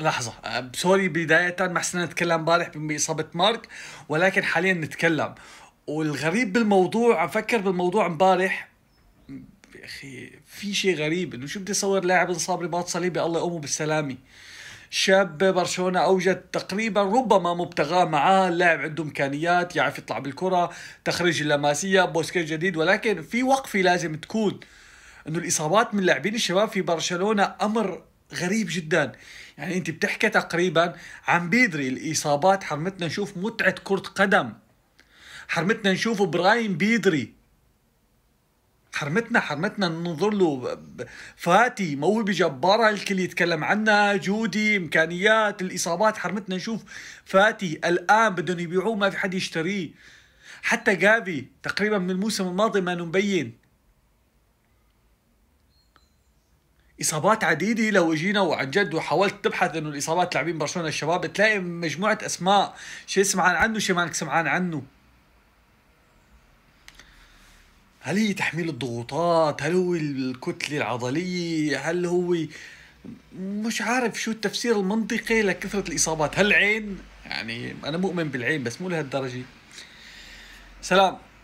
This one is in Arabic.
لحظة أه، سوري بداية ما حسنا نتكلم امبارح بإصابة مارك ولكن حاليا نتكلم والغريب بالموضوع عم بالموضوع امبارح يا اخي في شيء غريب انه شو بدي اصور لاعب انصاب رباط صليبي الله يقومه بالسلامه شاب برشلونه اوجد تقريبا ربما مبتغاه معاه اللاعب عنده امكانيات يعرف يطلع بالكره تخريج اللماسيه بوسكيت جديد ولكن في وقفه لازم تكون انه الاصابات من لاعبين الشباب في برشلونه امر غريب جدا يعني انت بتحكي تقريبا عن بيدري الاصابات حرمتنا نشوف متعه كره قدم حرمتنا نشوف براين بيدري حرمتنا حرمتنا ننظر له فاتي موهبه جباره الكل يتكلم عنها جودي امكانيات الاصابات حرمتنا نشوف فاتي الان بدهم يبيعوه ما في حد يشتريه حتى جافي تقريبا من الموسم الماضي ما مبين اصابات عديده لو اجينا وعن جد وحاولت تبحث انه الاصابات لاعبين برشلونه الشباب تلاقي مجموعه اسماء شيء سمعان عنه شيء مانك سمعان عنه هل هي تحميل الضغوطات هل هو الكتله العضليه هل هو مش عارف شو التفسير المنطقي لكثره الاصابات هل عين يعني انا مؤمن بالعين بس مو لهالدرجه سلام